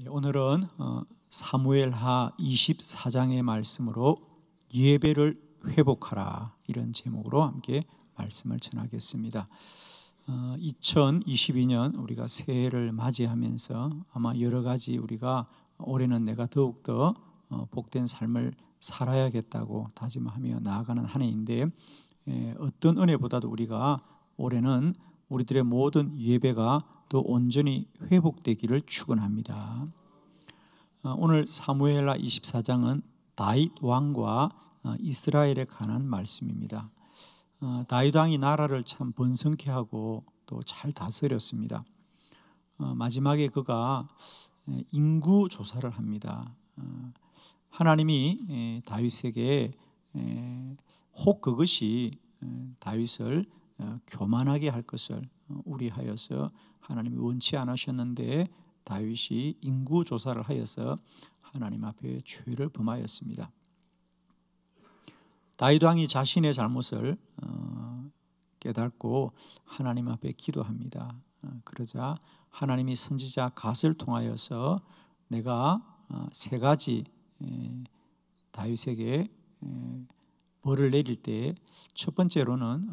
예, 오늘은 어, 사무엘하 24장의 말씀으로 예배를 회복하라 이런 제목으로 함께 말씀을 전하겠습니다. 2022년 어, 우리가 새해를 맞이하면서 아마 여러 가지 우리가 올해는 내가 더욱 더 어, 복된 삶을 살아야겠다고 다짐하며 나아가는 한 해인데 예, 어떤 은혜보다도 우리가 올해는 우리들의 모든 예배가 또 온전히 회복되기를 축원합니다. 어, 오늘 사무엘하 24장은 다윗 왕과 어, 이스라엘에 관한 말씀입니다. 어, 다윗 왕이 나라를 참 번성케 하고 또 잘 다스렸습니다. 마지막에 그가 인구 조사를 합니다. 하나님이 다윗에게 혹 그것이 다윗을 어, 교만하게 할 것을 어, 우리 하여서 하나님이 원치 않으셨는데 다윗이 인구 조사를 하여서 하나님 앞에 죄를 범하였습니다. 다윗 왕이 자신의 잘못을 어, 깨닫고 하나님 앞에 기도합니다. 그러자 하나님이 선지자 갓을 통하여서 내가 세 가지 다윗에게 벌을 내릴 때 첫 번째로는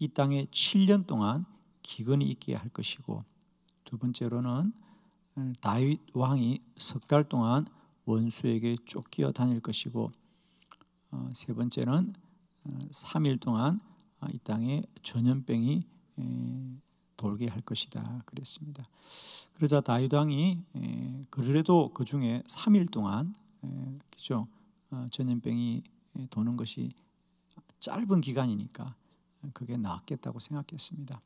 이 땅에 7년 동안 기근이 있게 할 것이고 두 번째로는 음, 다윗 왕이 석 달 동안 원수에게 쫓겨 다닐 것이고 어, 세 번째는 3일 어, 동안 어, 이 땅에 전염병이 돌게 할 것이다 그랬습니다. 그러자 다윗 왕이 그래도 그 중에 3일 동안 그죠 전염병이 도는 것이 짧은 기간이니까 그게 낫겠다고 생각했습니다.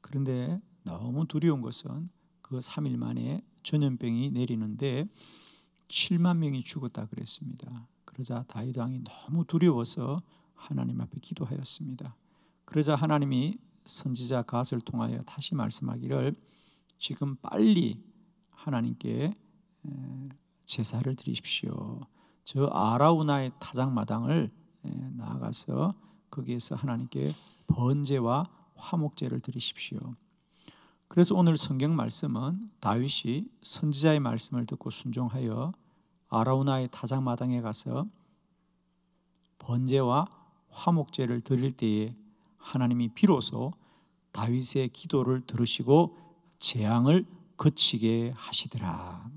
그런데 너무 두려운 것은 그 3일 만에 전염병이 내리는데 7만 명이 죽었다 그랬습니다. 그러자 다윗 왕이 너무 두려워서 하나님 앞에 기도하였습니다. 그러자 하나님이 선지자 가스를 통하여 다시 말씀하기를 지금 빨리 하나님께 제사를 드리십시오. 저 아라우나의 타작마당을 나아가서 거기에서 하나님께 번제와 화목제를 드리십시오. 그래서 오늘 성경 말씀은 다윗이 선지자의 말씀을 듣고 순종하여 아라우나의 타작마당에 가서 번제와 화목제를 드릴 때에 하나님이 비로소 다윗의 기도를 들으시고 재앙을 그치게 하시더라.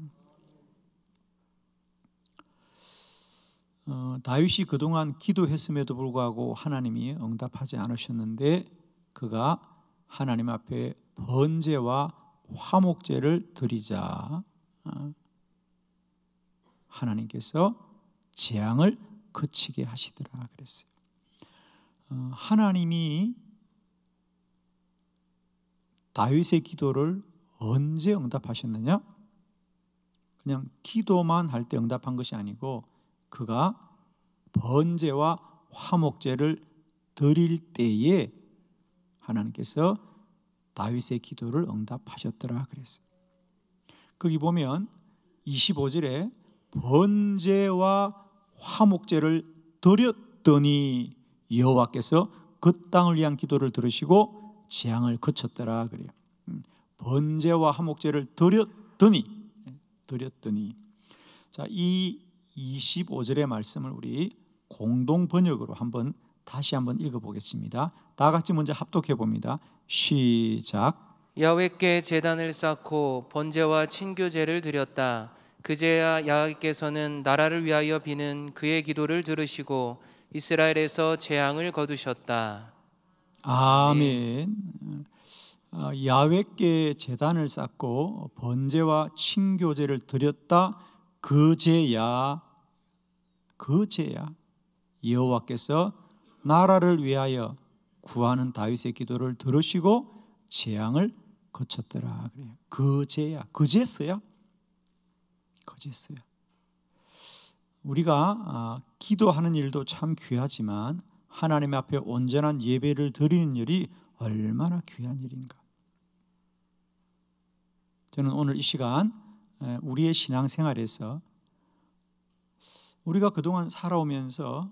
어, 다윗이 그동안 기도했음에도 불구하고 하나님이 응답하지 않으셨는데 그가 하나님 앞에 번제와 화목제를 드리자 어, 하나님께서 재앙을 그치게 하시더라 그랬어요. 어, 하나님이 다윗의 기도를 언제 응답하셨느냐? 그냥 기도만 할 때 응답한 것이 아니고 그가 번제와 화목제를 드릴 때에 하나님께서 다윗의 기도를 응답하셨더라 그랬어요. 거기 보면 25절에 번제와 화목제를 드렸더니 여호와께서 그 땅을 위한 기도를 들으시고 재앙을 그쳤더라 그래요. 음, 번제와 화목제를 드렸더니 드렸더니 자, 이 25절의 말씀을 우리 공동 번역으로 한번 다시 한번 읽어 보겠습니다. 다 같이 먼저 합독해 봅니다. 시작. 야훼께 제단을 쌓고 번제와 친교제를 드렸다. 그제야 야훼께서는 나라를 위하여 비는 그의 기도를 들으시고 이스라엘에서 재앙을 거두셨다. 아멘. 아, 야훼께 제단을 쌓고 번제와 친교제를 드렸다. 그제야 그제야 여호와께서 나라를 위하여 구하는 다윗의 기도를 들으시고 재앙을 거쳤더라 그래요. 그제야 그제서야 그제서야 우리가 아, 기도하는 일도 참 귀하지만 하나님 앞에 온전한 예배를 드리는 일이 얼마나 귀한 일인가. 저는 오늘 이 시간 우리의 신앙생활에서 우리가 그동안 살아오면서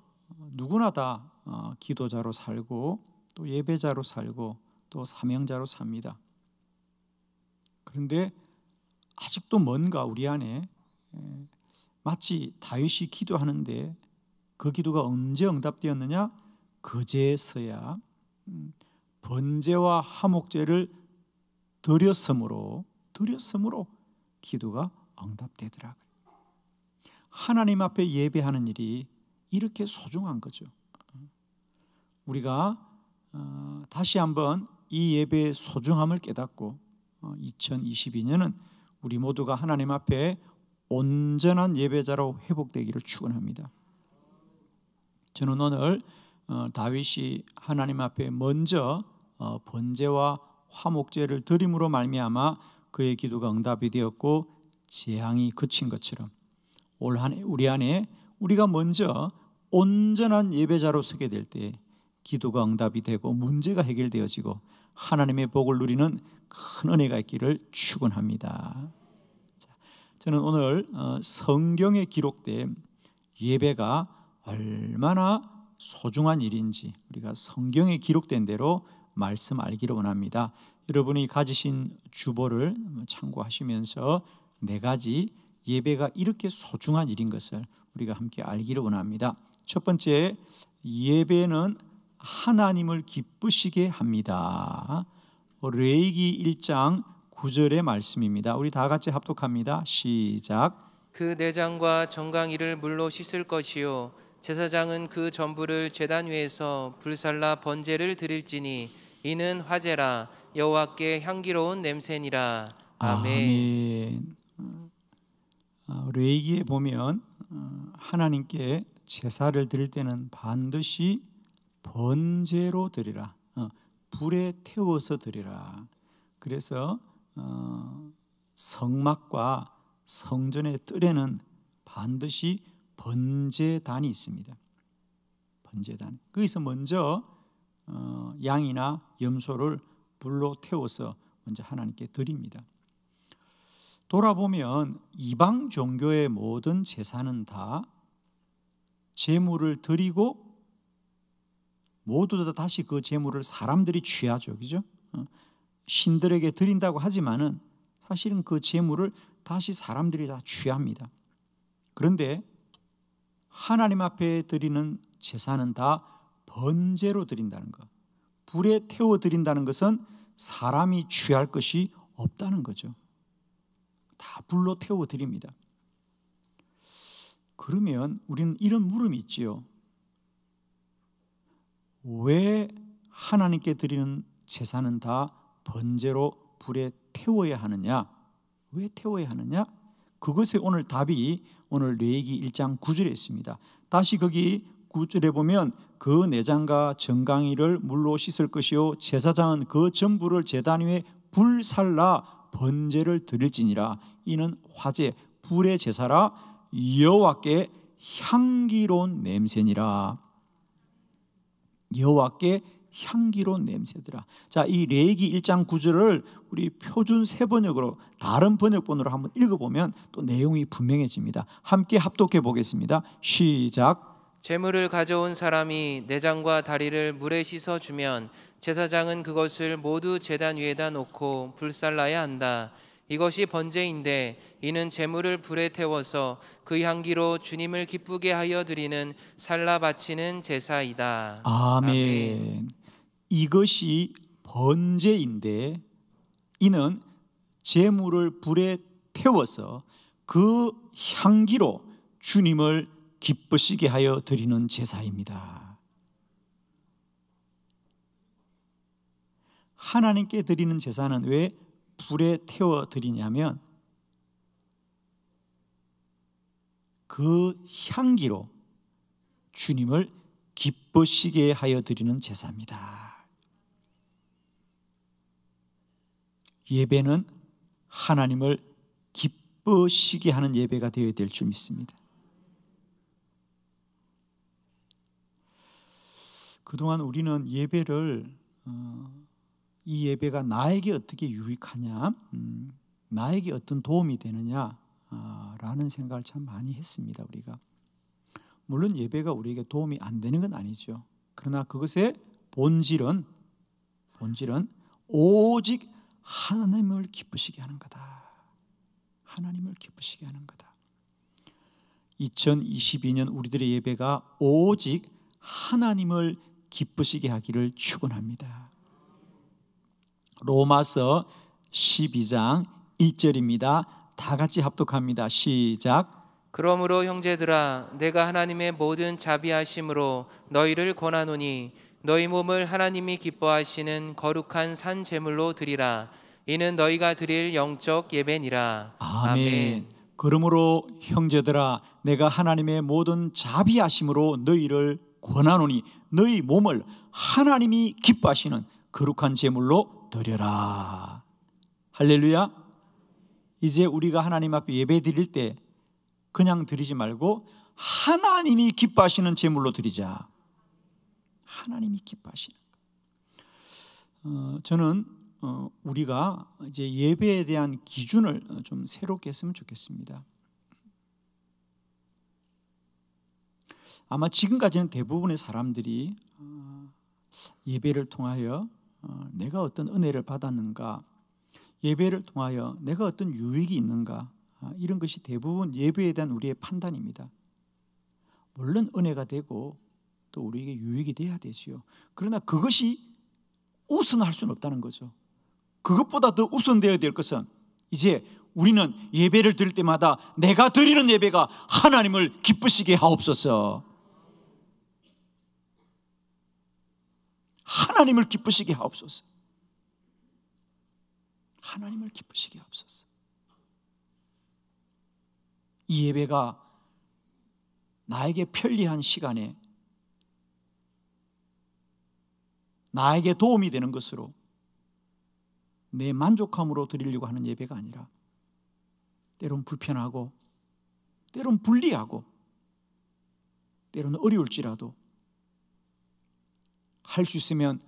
누구나 다 어, 기도자로 살고 또 예배자로 살고 또 사명자로 삽니다. 그런데 아직도 뭔가 우리 안에 마치 다윗이 기도하는데 그 기도가 언제 응답되었느냐? 그제서야 음, 번제와 하목제를 드렸으므로 드렸으므로 기도가 응답되더라. 하나님 앞에 예배하는 일이 이렇게 소중한 거죠. 우리가 어, 다시 한번 이 예배의 소중함을 깨닫고 2022년은 어, 우리 모두가 하나님 앞에 온전한 예배자로 회복되기를 축원합니다. 저는 오늘 어, 다윗이 하나님 앞에 먼저 번제와 화목제를 드림으로 말미암아 그의 기도가 응답이 되었고 재앙이 그친 것처럼 올 한해 우리 안에 우리가 먼저 온전한 예배자로 서게 될 때 기도가 응답이 되고 문제가 해결되어지고 하나님의 복을 누리는 큰 은혜가 있기를 축원합니다. 저는 오늘 어, 성경에 기록된 예배가 얼마나 소중한 일인지 우리가 성경에 기록된 대로 말씀 알기를 원합니다. 여러분이 가지신 주보를 참고하시면서 네 가지 예배가 이렇게 소중한 일인 것을 우리가 함께 알기를 원합니다. 첫 번째 예배는 하나님을 기쁘시게 합니다. 레이기 1장 9절의 말씀입니다. 우리 다 같이 합독합니다. 시작. 그 내장과 네 정강 이를 물로 씻을 것이요 제사장은 그 전부를 제단 위에서 불살라 번제를 드릴지니 이는 화제라 여호와께 향기로운 냄새니라. 아멘. 레이기에 아, 보면 어, 하나님께 제사를 드릴 때는 반드시 번제로 드리라. 어, 불에 태워서 드리라. 그래서 어, 성막과 성전의 뜰에는 반드시 번제단이 있습니다. 번제단. 거기서 먼저 어, 양이나 염소를 불로 태워서 먼저 하나님께 드립니다. 돌아보면 이방 종교의 모든 제사는 다 제물을 드리고 모두 다 다시 그 제물을 사람들이 취하죠. 그죠? 어, 신들에게 드린다고 하지만은 사실은 그 제물을 다시 사람들이 다 취합니다. 그런데 하나님 앞에 드리는 제사는 다 번제로 드린다는 것, 불에 태워 드린다는 것은 사람이 취할 것이 없다는 거죠. 다 불로 태워 드립니다. 그러면 우리는 이런 물음이 있지요. 왜 하나님께 드리는 제사는 다 번제로 불에 태워야 하느냐? 왜 태워야 하느냐? 그것에 오늘 답이 오늘 레이기 1장 9절에 있습니다. 다시 거기 9절에 보면 그 내장과 정강이를 물로 씻을 것이요 제사장은 그 전부를 제단 위에 불살라 번제를 드릴지니라 이는 화제 불의 제사라 여호와께 향기로운 냄새니라 여호와께 향기로운 냄새더라. 자, 이 레이기 1장 9절을 우리 표준 세 번역으로 다른 번역본으로 한번 읽어보면 또 내용이 분명해집니다. 함께 합독해 보겠습니다. 시작. 재물을 가져온 사람이 내장과 다리를 물에 씻어 주면 제사장은 그것을 모두 제단 위에다 놓고 불살라야 한다. 이것이 번제인데 이는 재물을 불에 태워서 그 향기로 주님을 기쁘게 하여 드리는 살라 바치는 제사이다. 아멘. 아멘. 이것이 번제인데 이는 재물을 불에 태워서 그 향기로 주님을 기쁘시게 하여 드리는 제사입니다. 하나님께 드리는 제사는 왜 불에 태워 드리냐면 그 향기로 주님을 기쁘시게 하여 드리는 제사입니다. 예배는 하나님을 기쁘시게 하는 예배가 되어야 될 줄 믿습니다. 그동안 우리는 예배를 어, 이 예배가 나에게 어떻게 유익하냐, 음, 나에게 어떤 도움이 되느냐라는 아, 생각을 참 많이 했습니다. 우리가 물론 예배가 우리에게 도움이 안 되는 건 아니죠. 그러나 그것의 본질은 본질은 오직 하나님을 기쁘시게 하는 거다. 하나님을 기쁘시게 하는 거다. 2022년 우리들의 예배가 오직 하나님을 기쁘시게 하기를 축원합니다. 로마서 12장 1절입니다. 다 같이 합독합니다. 시작. 그러므로 형제들아 내가 하나님의 모든 자비하심으로 너희를 권하노니 너희 몸을 하나님이 기뻐하시는 거룩한 산 제물로 드리라 이는 너희가 드릴 영적 예배니라. 아멘. 아멘. 그러므로 형제들아 내가 하나님의 모든 자비하심으로 너희를 권하노니 너희 몸을 하나님이 기뻐하시는 거룩한 제물로 드려라. 할렐루야. 이제 우리가 하나님 앞에 예배 드릴 때 그냥 드리지 말고 하나님이 기뻐하시는 제물로 드리자. 하나님이 기뻐하시는 어, 저는 어, 우리가 이제 예배에 대한 기준을 좀 새롭게 했으면 좋겠습니다. 아마 지금까지는 대부분의 사람들이 어, 예배를 통하여 어, 내가 어떤 은혜를 받았는가 예배를 통하여 내가 어떤 유익이 있는가 아, 이런 것이 대부분 예배에 대한 우리의 판단입니다. 물론 은혜가 되고 또 우리에게 유익이 돼야 되지요. 그러나 그것이 우선할 수는 없다는 거죠. 그것보다 더 우선되어야 될 것은 이제 우리는 예배를 드릴 때마다 내가 드리는 예배가 하나님을 기쁘시게 하옵소서. 하나님을 기쁘시게 하옵소서. 하나님을 기쁘시게 하옵소서. 이 예배가 나에게 편리한 시간에 나에게 도움이 되는 것으로 내 만족함으로 드리려고 하는 예배가 아니라 때론 불편하고 때론 불리하고 때론 어려울지라도 할수 있으면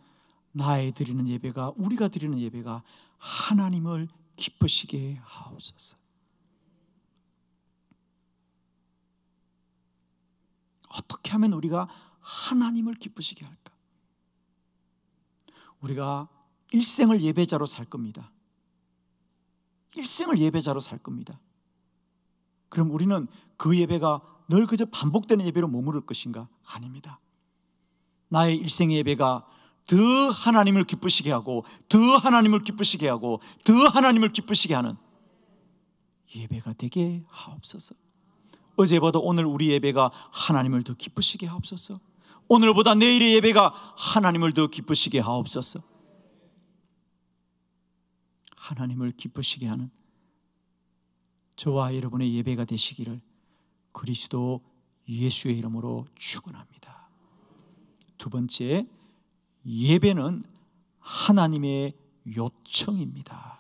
나의 드리는 예배가 우리가 드리는 예배가 하나님을 기쁘시게 하옵소서. 어떻게 하면 우리가 하나님을 기쁘시게 할까? 우리가 일생을 예배자로 살 겁니다. 일생을 예배자로 살 겁니다. 그럼 우리는 그 예배가 늘 그저 반복되는 예배로 머무를 것인가? 아닙니다. 나의 일생의 예배가 더 하나님을 기쁘시게 하고 더 하나님을 기쁘시게 하고 더 하나님을 기쁘시게 하는 예배가 되게 하옵소서. 어제보다 오늘 우리 예배가 하나님을 더 기쁘시게 하옵소서. 오늘보다 내일의 예배가 하나님을 더 기쁘시게 하옵소서. 하나님을 기쁘시게 하는 저와 여러분의 예배가 되시기를 그리스도 예수의 이름으로 축원합니다. 두 번째 예배는 하나님의 요청입니다.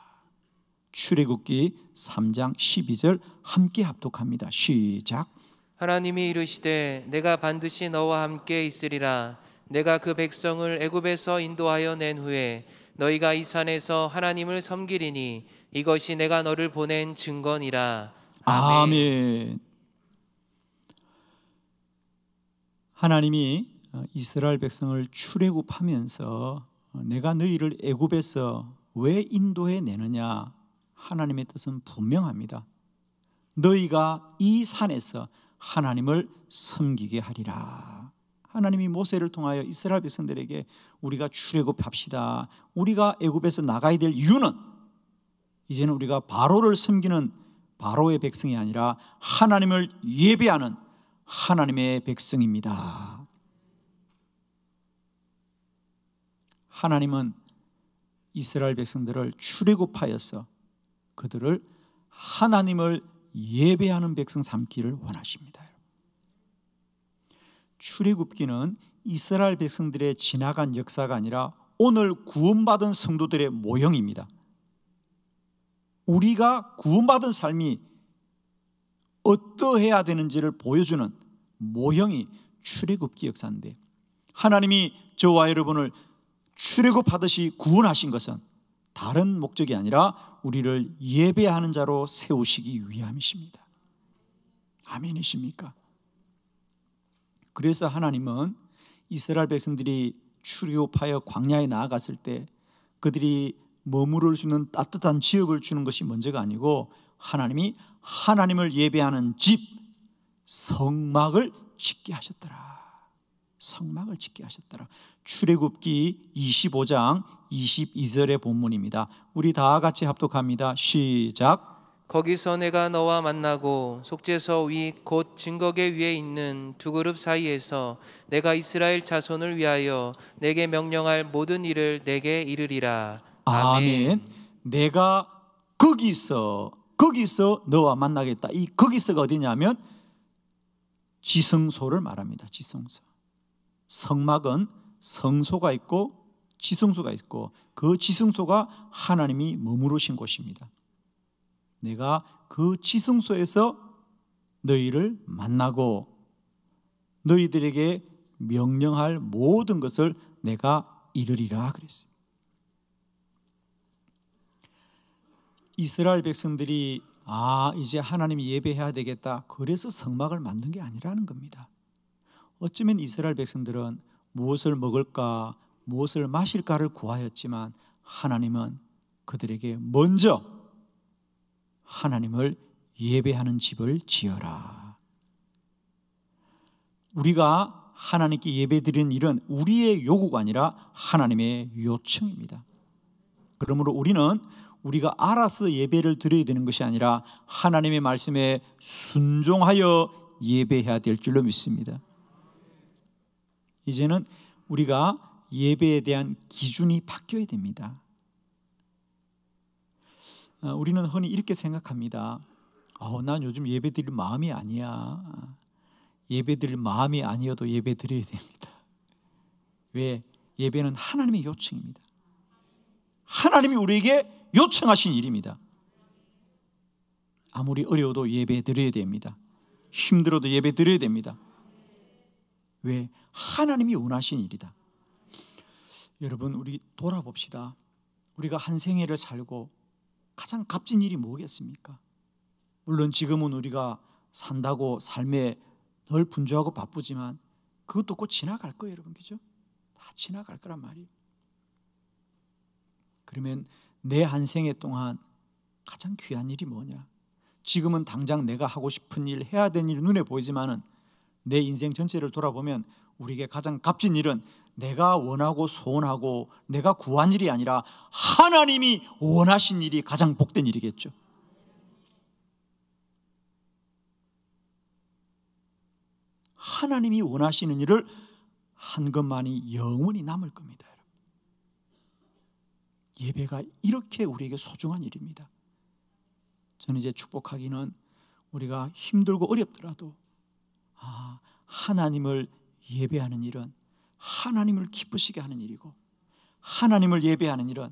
출애굽기 3장 12절 함께 합독합니다. 시작. 하나님이 이르시되 내가 반드시 너와 함께 있으리라 내가 그 백성을 애굽에서 인도하여 낸 후에 너희가 이 산에서 하나님을 섬기리니 이것이 내가 너를 보낸 증거니라. 아멘. 아멘. 하나님이 어, 이스라엘 백성을 출애굽하면서 어, 내가 너희를 애굽에서 왜 인도해 내느냐 하나님의 뜻은 분명합니다. 너희가 이 산에서 하나님을 섬기게 하리라. 하나님이 모세를 통하여 이스라엘 백성들에게 우리가 출애굽합시다. 우리가 애굽에서 나가야 될 이유는 이제는 우리가 바로를 섬기는 바로의 백성이 아니라 하나님을 예배하는 하나님의 백성입니다. 하나님은 이스라엘 백성들을 출애굽하여서 그들을 하나님을 예배하는 백성 삼기를 원하십니다. 출애굽기는 이스라엘 백성들의 지나간 역사가 아니라 오늘 구원받은 성도들의 모형입니다. 우리가 구원받은 삶이 어떠해야 되는지를 보여주는 모형이 출애굽기 역사인데 하나님이 저와 여러분을 출애굽 받으시 구원하신 것은 다른 목적이 아니라 우리를 예배하는 자로 세우시기 위함이십니다. 아멘이십니까? 그래서 하나님은 이스라엘 백성들이 출애굽하여 광야에 나아갔을 때 그들이 머무를 수 있는 따뜻한 지역을 주는 것이 먼저가 아니고 하나님이 하나님을 예배하는 집 성막을 짓게 하셨더라. 성막을 짓게 하셨더라. 출애굽기 25장 22절의 본문입니다. 우리 다 같이 합독합니다. 시작. 거기서 내가 너와 만나고 속죄서 위곧 증거계 위에 있는 두 그룹 사이에서 내가 이스라엘 자손을 위하여 내게 명령할 모든 일을 내게 이르리라. 아멘. 아멘. 내가 거기서 거기서 너와 만나겠다. 이 거기서가 어디냐면 지성소를 말합니다. 지성소. 성막은 성소가 있고 지성소가 있고 그 지성소가 하나님이 머무르신 곳입니다. 내가 그 지성소에서 너희를 만나고 너희들에게 명령할 모든 것을 내가 이르리라 그랬어요. 이스라엘 백성들이 아 이제 하나님 예배해야 되겠다. 그래서 성막을 만든 게 아니라는 겁니다. 어쩌면 이스라엘 백성들은 무엇을 먹을까 무엇을 마실까를 구하였지만 하나님은 그들에게 먼저 하나님을 예배하는 집을 지어라. 우리가 하나님께 예배드리는 일은 우리의 요구가 아니라 하나님의 요청입니다. 그러므로 우리는 우리가 알아서 예배를 드려야 되는 것이 아니라 하나님의 말씀에 순종하여 예배해야 될 줄로 믿습니다. 이제는 우리가 예배에 대한 기준이 바뀌어야 됩니다. 아, 우리는 흔히 이렇게 생각합니다. 어, 난 요즘 예배 드릴 마음이 아니야. 예배 드릴 마음이 아니어도 예배 드려야 됩니다. 왜? 예배는 하나님의 요청입니다. 하나님이 우리에게 요청하신 일입니다. 아무리 어려워도 예배 드려야 됩니다. 힘들어도 예배 드려야 됩니다. 왜 하나님이 원하신 일이다. 여러분 우리 돌아봅시다. 우리가 한 생애를 살고 가장 값진 일이 뭐겠습니까? 물론 지금은 우리가 산다고 삶에 덜 분주하고 바쁘지만 그것도 곧 지나갈 거예요, 여러분. 그죠? 다 지나갈 거란 말이에요. 그러면 내 한 생애 동안 가장 귀한 일이 뭐냐? 지금은 당장 내가 하고 싶은 일, 해야 되는 일 눈에 보이지만은 내 인생 전체를 돌아보면 우리에게 가장 값진 일은 내가 원하고 소원하고 내가 구한 일이 아니라 하나님이 원하신 일이 가장 복된 일이겠죠. 하나님이 원하시는 일을 한 것만이 영원히 남을 겁니다. 예배가 이렇게 우리에게 소중한 일입니다. 저는 이제 축복하기는 우리가 힘들고 어렵더라도 아, 하나님을 예배하는 일은 하나님을 기쁘시게 하는 일이고 하나님을 예배하는 일은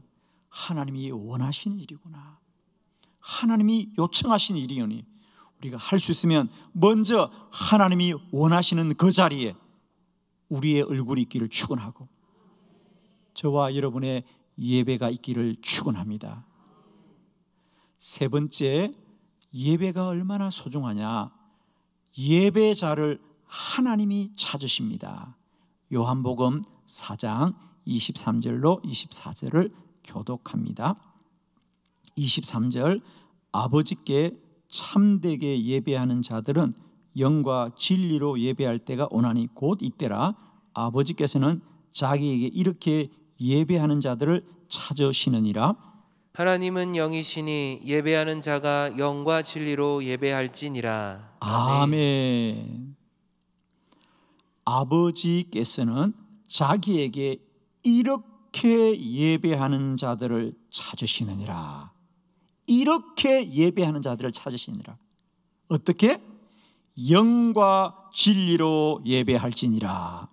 하나님이 원하시는 일이구나. 하나님이 요청하신 일이오니 우리가 할 수 있으면 먼저 하나님이 원하시는 그 자리에 우리의 얼굴이 있기를 축원하고 저와 여러분의 예배가 있기를 축원합니다. 세 번째 예배가 얼마나 소중하냐? 예배자를 하나님이 찾으십니다. 요한복음 4장 23절로 24절을 교독합니다. 23절 아버지께 참되게 예배하는 자들은 영과 진리로 예배할 때가 오나니 곧 이때라 아버지께서는 자기에게 이렇게 예배하는 자들을 찾으시느니라 하나님은 영이시니 예배하는 자가 영과 진리로 예배할지니라. 아멘. 아멘. 아버지께서는 자기에게 이렇게 예배하는 자들을 찾으시느니라. 이렇게 예배하는 자들을 찾으시느니라. 어떻게? 영과 진리로 예배할지니라.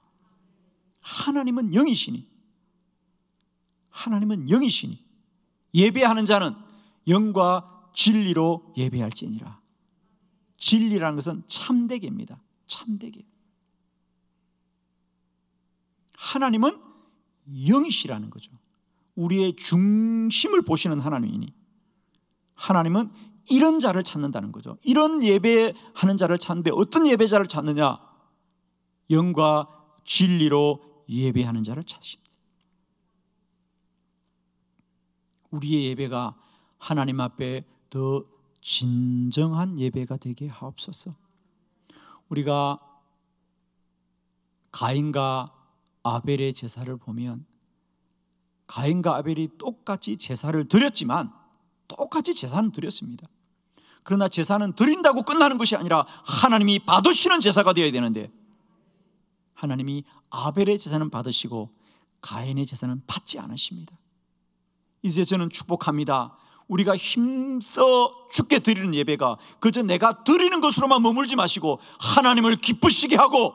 하나님은 영이시니 하나님은 영이시니 예배하는 자는 영과 진리로 예배할지니라. 진리라는 것은 참되게입니다. 참되게. 하나님은 영이시라는 거죠. 우리의 중심을 보시는 하나님이니 하나님은 이런 자를 찾는다는 거죠. 이런 예배하는 자를 찾는데 어떤 예배자를 찾느냐? 영과 진리로 예배하는 자를 찾습니다 우리의 예배가 하나님 앞에 더 진정한 예배가 되게 하옵소서. 우리가 가인과 아벨의 제사를 보면 가인과 아벨이 똑같이 제사를 드렸지만 똑같이 제사는 드렸습니다. 그러나 제사는 드린다고 끝나는 것이 아니라 하나님이 받으시는 제사가 되어야 되는데 하나님이 아벨의 제사는 받으시고 가인의 제사는 받지 않으십니다. 이제 저는 축복합니다. 우리가 힘써 죽게 드리는 예배가 그저 내가 드리는 것으로만 머물지 마시고 하나님을 기쁘시게 하고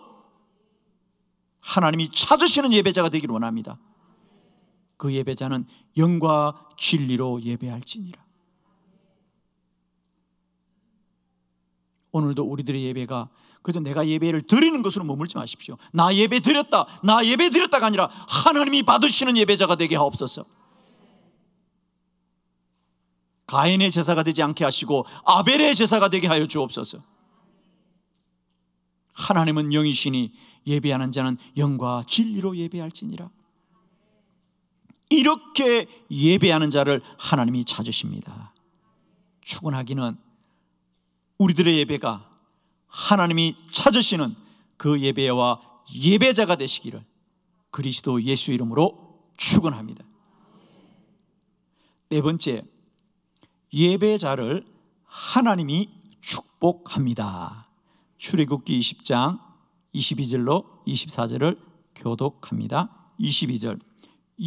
하나님이 찾으시는 예배자가 되기를 원합니다. 그 예배자는 영과 진리로 예배할지니라. 오늘도 우리들의 예배가 그저 내가 예배를 드리는 것으로 머물지 마십시오. 나 예배 드렸다, 나 예배 드렸다가 아니라 하나님이 받으시는 예배자가 되게 하옵소서. 가인의 제사가 되지 않게 하시고 아벨의 제사가 되게 하여 주옵소서. 하나님은 영이시니 예배하는 자는 영과 진리로 예배할지니라. 이렇게 예배하는 자를 하나님이 찾으십니다. 축원하기는 우리들의 예배가 하나님이 찾으시는 그 예배와 예배자가 되시기를 그리스도 예수 이름으로 축원합니다. 네 번째 예배자를 하나님이 축복합니다. 출애굽기 20장 22절로 24절을 교독합니다. 22절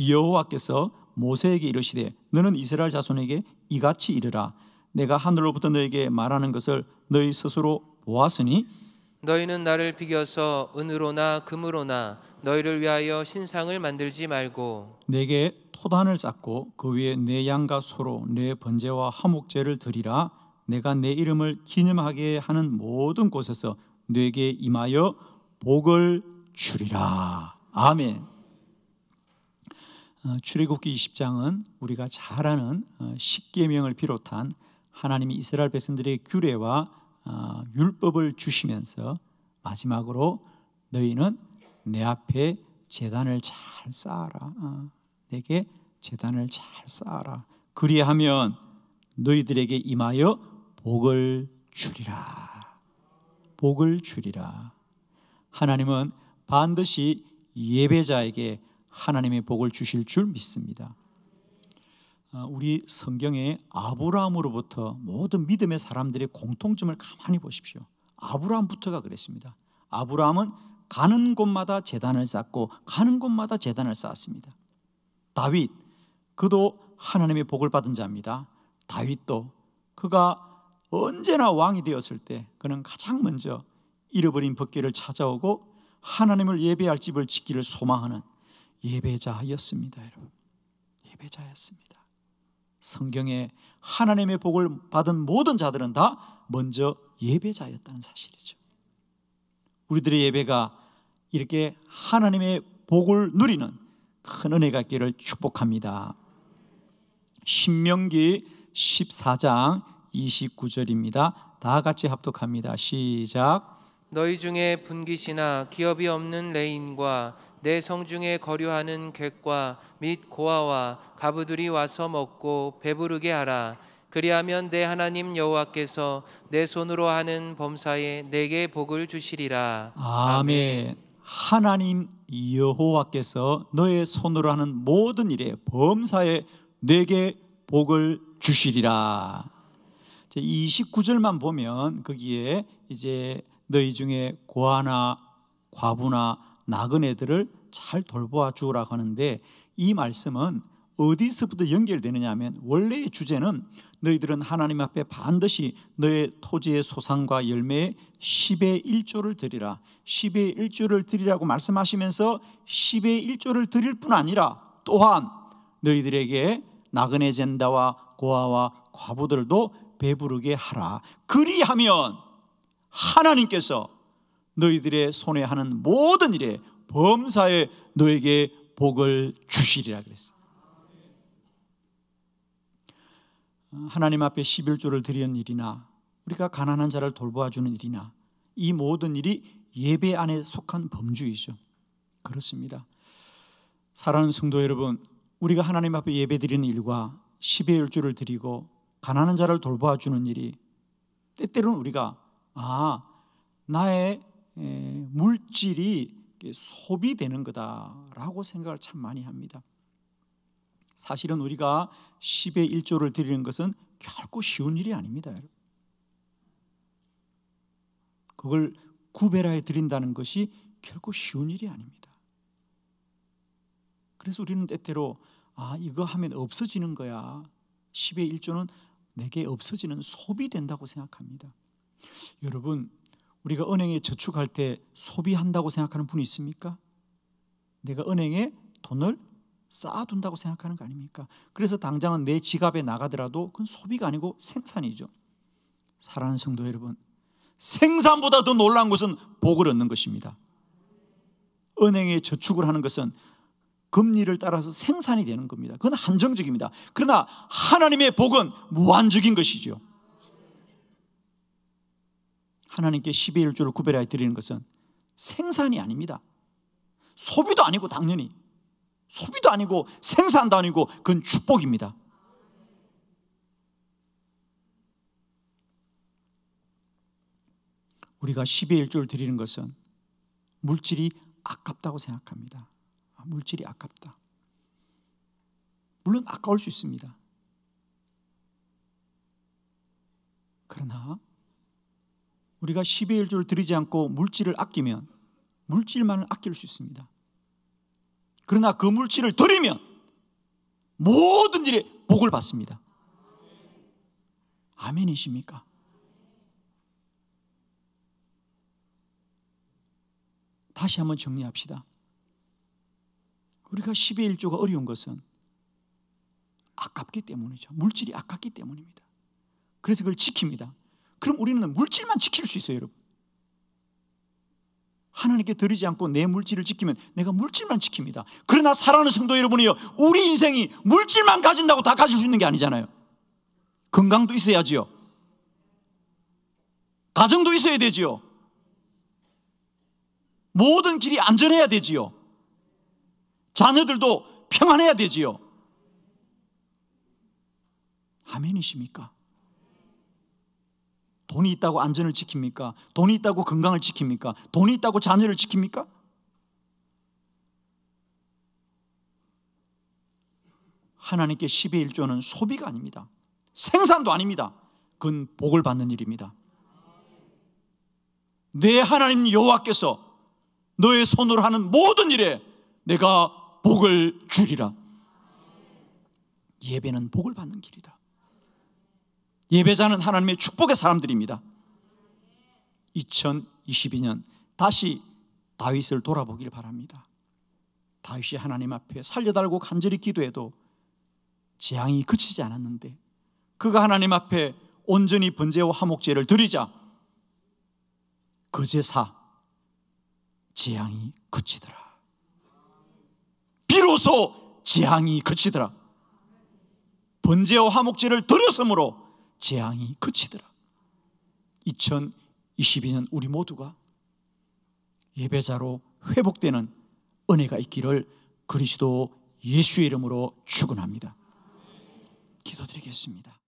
여호와께서 모세에게 이르시되 너는 이스라엘 자손에게 이같이 이르라 내가 하늘로부터 너에게 말하는 것을 너희 스스로 보았으니 너희는 나를 비겨서 은으로나 금으로나 너희를 위하여 신상을 만들지 말고 내게 토단을 쌓고 그 위에 내 양과 소로 내 번제와 화목제를 드리라 내가 내 이름을 기념하게 하는 모든 곳에서 내게 임하여 복을 주리라 아멘 어, 출애굽기 20장은 우리가 잘 아는 어, 십계명을 비롯한 하나님이 이스라엘 백성들의 규례와 아, 율법을 주시면서 마지막으로 너희는 내 앞에 재단을 잘 쌓아라. 아, 내게 재단을 잘 쌓아라. 그리하면 너희들에게 임하여 복을 주리라. 복을 주리라. 하나님은 반드시 예배자에게 하나님의 복을 주실 줄 믿습니다. 어, 우리 성경의 아브라함으로부터 모든 믿음의 사람들의 공통점을 가만히 보십시오. 아브라함부터가 그랬습니다. 아브라함은 가는 곳마다 재단을 쌓고 가는 곳마다 재단을 쌓았습니다. 다윗 그도 하나님의 복을 받은 자입니다. 다윗도 그가 언제나 왕이 되었을 때 그는 가장 먼저 잃어버린 벗기를 찾아오고 하나님을 예배할 집을 짓기를 소망하는 예배자였습니다, 여러분. 예배자였습니다. 성경에 하나님의 복을 받은 모든 자들은 다 먼저 예배자였다는 사실이죠. 우리들의 예배가 이렇게 하나님의 복을 누리는 큰 은혜가 있기를 축복합니다. 신명기 14장 29절입니다. 다 같이 합독합니다. 시작. 너희 중에 분기시나 기업이 없는 레인과 내 성중에 거류하는 객과 및 고아와 가부들이 와서 먹고 배부르게 하라. 그리하면 내 하나님 여호와께서 내 손으로 하는 범사에 내게 복을 주시리라. 아멘. 하나님 여호와께서 너의 손으로 하는 모든 일에 범사에 내게 복을 주시리라. 제 29절만 보면 거기에 이제 너희 중에 고아나 과부나 나그네들을 잘 돌보아 주라고 하는데 이 말씀은 어디서부터 연결되느냐 하면 원래의 주제는 너희들은 하나님 앞에 반드시 너의 토지의 소상과 열매의 10의 1조를 드리라 10의 1조를 드리라고 말씀하시면서 10의 1조를 드릴 뿐 아니라 또한 너희들에게 나그네 젠다와 고아와 과부들도 배부르게 하라 그리하면 하나님께서 너희들의 손에 하는 모든 일에 범사에 너에게 복을 주시리라 그랬어. 하나님 앞에 11조를 드리는 일이나 우리가 가난한 자를 돌보아 주는 일이나 이 모든 일이 예배 안에 속한 범주이죠. 그렇습니다. 사랑하는 성도 여러분, 우리가 하나님 앞에 예배 드리는 일과 1 1조를 드리고 가난한 자를 돌보아 주는 일이 때때로는 우리가 아, 나의 예, 물질이 소비되는 거다라고 생각을 참 많이 합니다. 사실은 우리가 10의 1조를 드리는 것은 결코 쉬운 일이 아닙니다. 그걸 구베라에 드린다는 것이 결코 쉬운 일이 아닙니다. 그래서 우리는 때때로 아 이거 하면 없어지는 거야. 10의 1조는 내게 없어지는 소비된다고 생각합니다. 여러분 우리가 은행에 저축할 때 소비한다고 생각하는 분이 있습니까? 내가 은행에 돈을 쌓아둔다고 생각하는 거 아닙니까? 그래서 당장은 내 지갑에 나가더라도 그건 소비가 아니고 생산이죠. 사랑하는 성도 여러분, 생산보다 더 놀라운 것은 복을 얻는 것입니다. 은행에 저축을 하는 것은 금리를 따라서 생산이 되는 겁니다. 그건 한정적입니다. 그러나 하나님의 복은 무한적인 것이죠. 하나님께 12일주를 구별하여 드리는 것은 생산이 아닙니다. 소비도 아니고 당연히 소비도 아니고 생산도 아니고 그건 축복입니다. 우리가 12일주를 드리는 것은 물질이 아깝다고 생각합니다. 아, 물질이 아깝다. 물론 아까울 수 있습니다. 그러나 우리가 1 0 일조를 드리지 않고 물질을 아끼면 물질만을 아낄 수 있습니다. 그러나 그 물질을 드리면 모든 일에 복을 받습니다. 아멘이십니까? 다시 한번 정리합시다. 우리가 10의 조가 어려운 것은 아깝기 때문이죠. 물질이 아깝기 때문입니다. 그래서 그걸 지킵니다. 그럼 우리는 물질만 지킬 수 있어요, 여러분. 하나님께 드리지 않고 내 물질을 지키면 내가 물질만 지킵니다. 그러나 사랑하는 성도 여러분이요. 우리 인생이 물질만 가진다고 다 가질 수 있는 게 아니잖아요. 건강도 있어야지요. 가정도 있어야 되지요. 모든 길이 안전해야 되지요. 자녀들도 평안해야 되지요. 아멘이십니까? 돈이 있다고 안전을 지킵니까? 돈이 있다고 건강을 지킵니까? 돈이 있다고 자녀를 지킵니까? 하나님께 10의 1조는 소비가 아닙니다. 생산도 아닙니다. 그건 복을 받는 일입니다. 내 하나님 여호와께서 너의 손으로 하는 모든 일에 내가 복을 주리라. 예배는 복을 받는 길이다. 예배자는 하나님의 축복의 사람들입니다. 2022년 다시 다윗을 돌아보길 바랍니다. 다윗이 하나님 앞에 살려달고 간절히 기도해도 재앙이 그치지 않았는데 그가 하나님 앞에 온전히 번제와 화목제를 드리자 그 제사 재앙이 그치더라. 비로소 재앙이 그치더라. 번제와 화목제를 드렸으므로 재앙이 그치더라. 2022년 우리 모두가 예배자로 회복되는 은혜가 있기를 그리스도 예수의 이름으로 축원합니다. 기도드리겠습니다.